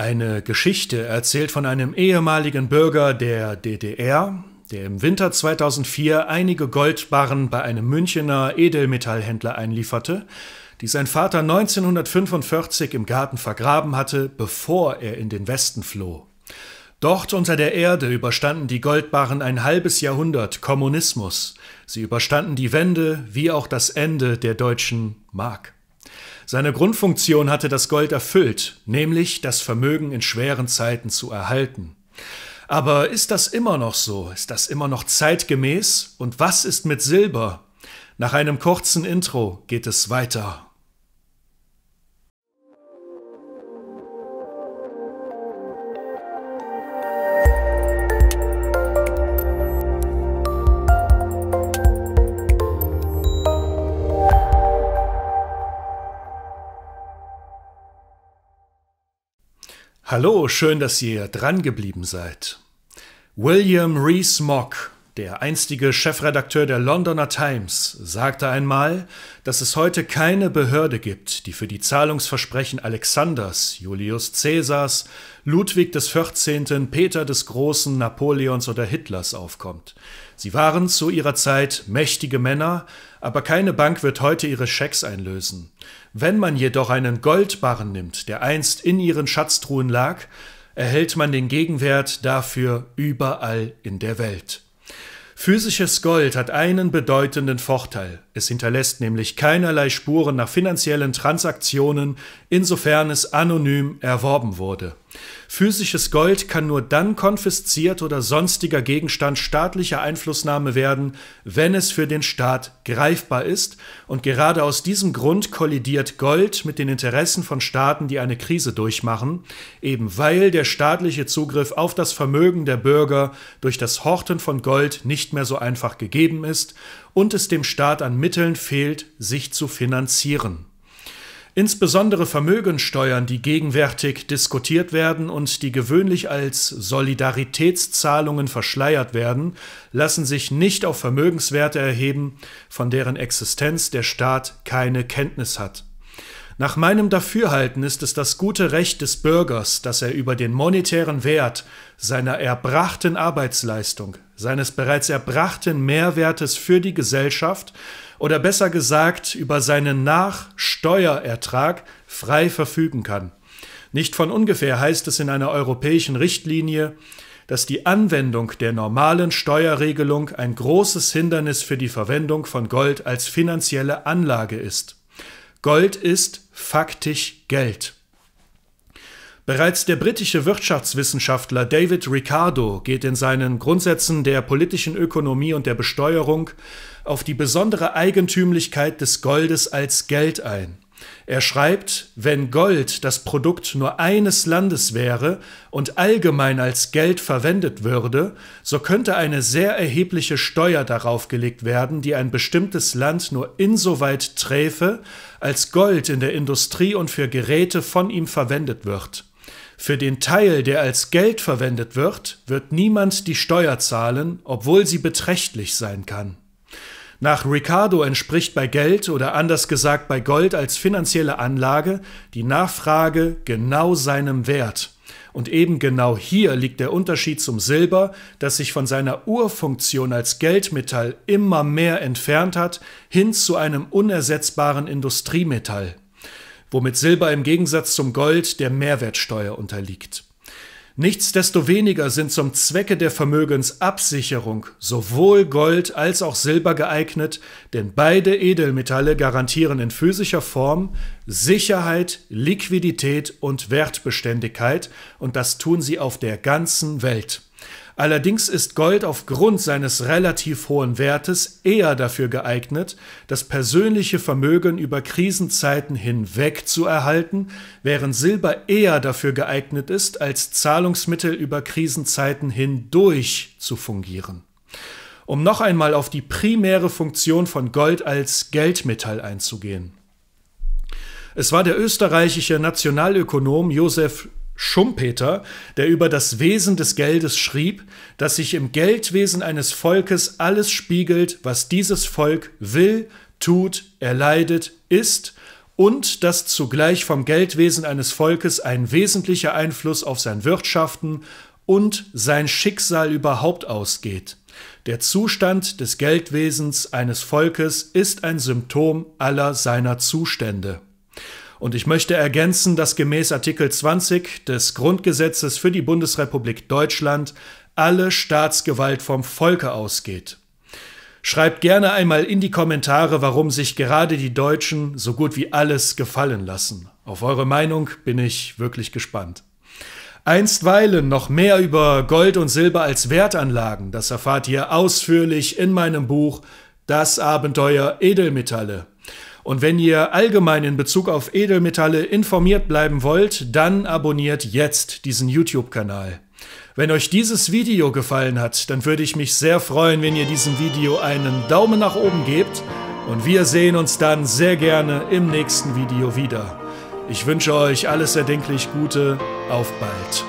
Eine Geschichte erzählt von einem ehemaligen Bürger der DDR, der im Winter 2004 einige Goldbarren bei einem Münchener Edelmetallhändler einlieferte, die sein Vater 1945 im Garten vergraben hatte, bevor er in den Westen floh. Dort unter der Erde überstanden die Goldbarren ein halbes Jahrhundert Kommunismus. Sie überstanden die Wende wie auch das Ende der deutschen Mark. Seine Grundfunktion hatte das Gold erfüllt, nämlich das Vermögen in schweren Zeiten zu erhalten. Aber ist das immer noch so? Ist das immer noch zeitgemäß? Und was ist mit Silber? Nach einem kurzen Intro geht es weiter. Hallo, schön, dass ihr dran geblieben seid. William Rees Mock, der einstige Chefredakteur der Londoner Times, sagte einmal, dass es heute keine Behörde gibt, die für die Zahlungsversprechen Alexanders, Julius Caesars, Ludwig des 14., Peter des Großen, Napoleons oder Hitlers aufkommt. Sie waren zu ihrer Zeit mächtige Männer, aber keine Bank wird heute ihre Schecks einlösen. Wenn man jedoch einen Goldbarren nimmt, der einst in ihren Schatztruhen lag, erhält man den Gegenwert dafür überall in der Welt. Physisches Gold hat einen bedeutenden Vorteil. Es hinterlässt nämlich keinerlei Spuren nach finanziellen Transaktionen, insofern es anonym erworben wurde. Physisches Gold kann nur dann konfisziert oder sonstiger Gegenstand staatlicher Einflussnahme werden, wenn es für den Staat greifbar ist, und gerade aus diesem Grund kollidiert Gold mit den Interessen von Staaten, die eine Krise durchmachen, eben weil der staatliche Zugriff auf das Vermögen der Bürger durch das Horten von Gold nicht mehr so einfach gegeben ist und es dem Staat an Mitteln fehlt, sich zu finanzieren insbesondere Vermögensteuern, die gegenwärtig diskutiert werden und die gewöhnlich als Solidaritätszahlungen verschleiert werden, lassen sich nicht auf Vermögenswerte erheben, von deren Existenz der Staat keine Kenntnis hat nach meinem Dafürhalten ist es das gute Recht des Bürgers, dass er über den monetären Wert seiner erbrachten Arbeitsleistung, seines bereits erbrachten Mehrwertes für die Gesellschaft oder besser gesagt über seinen Nachsteuerertrag frei verfügen kann. Nicht von ungefähr heißt es in einer europäischen Richtlinie, dass die Anwendung der normalen Steuerregelung ein großes Hindernis für die Verwendung von Gold als finanzielle Anlage ist. Gold ist faktisch Geld. Bereits der britische Wirtschaftswissenschaftler David Ricardo geht in seinen Grundsätzen der politischen Ökonomie und der Besteuerung auf die besondere Eigentümlichkeit des Goldes als Geld ein. Er schreibt, wenn Gold das Produkt nur eines Landes wäre und allgemein als Geld verwendet würde, so könnte eine sehr erhebliche Steuer darauf gelegt werden, die ein bestimmtes Land nur insoweit träfe, als Gold in der Industrie und für Geräte von ihm verwendet wird. Für den Teil, der als Geld verwendet wird, wird niemand die Steuer zahlen, obwohl sie beträchtlich sein kann. Nach Ricardo entspricht bei Geld oder anders gesagt bei Gold als finanzielle Anlage die Nachfrage genau seinem Wert. Und eben genau hier liegt der Unterschied zum Silber, das sich von seiner Urfunktion als Geldmetall immer mehr entfernt hat, hin zu einem unersetzbaren Industriemetall, womit Silber im Gegensatz zum Gold der Mehrwertsteuer unterliegt. Nichtsdestoweniger sind zum Zwecke der Vermögensabsicherung sowohl Gold als auch Silber geeignet, denn beide Edelmetalle garantieren in physischer Form Sicherheit, Liquidität und Wertbeständigkeit und das tun sie auf der ganzen Welt. Allerdings ist Gold aufgrund seines relativ hohen Wertes eher dafür geeignet, das persönliche Vermögen über Krisenzeiten hinweg zu erhalten, während Silber eher dafür geeignet ist, als Zahlungsmittel über Krisenzeiten hindurch zu fungieren. Um noch einmal auf die primäre Funktion von Gold als Geldmetall einzugehen. Es war der österreichische Nationalökonom Josef Schumpeter, der über das Wesen des Geldes schrieb, dass sich im Geldwesen eines Volkes alles spiegelt, was dieses Volk will, tut, erleidet, ist, und dass zugleich vom Geldwesen eines Volkes ein wesentlicher Einfluss auf sein Wirtschaften und sein Schicksal überhaupt ausgeht. Der Zustand des Geldwesens eines Volkes ist ein Symptom aller seiner Zustände. Und ich möchte ergänzen, dass gemäß Artikel 20 des Grundgesetzes für die Bundesrepublik Deutschland alle Staatsgewalt vom Volke ausgeht. Schreibt gerne einmal in die Kommentare, warum sich gerade die Deutschen so gut wie alles gefallen lassen. Auf eure Meinung bin ich wirklich gespannt. Einstweilen noch mehr über Gold und Silber als Wertanlagen, das erfahrt ihr ausführlich in meinem Buch Das Abenteuer Edelmetalle und wenn ihr allgemein in Bezug auf Edelmetalle informiert bleiben wollt, dann abonniert jetzt diesen YouTube-Kanal. Wenn euch dieses Video gefallen hat, dann würde ich mich sehr freuen, wenn ihr diesem Video einen Daumen nach oben gebt und wir sehen uns dann sehr gerne im nächsten Video wieder. Ich wünsche euch alles erdenklich Gute, auf bald!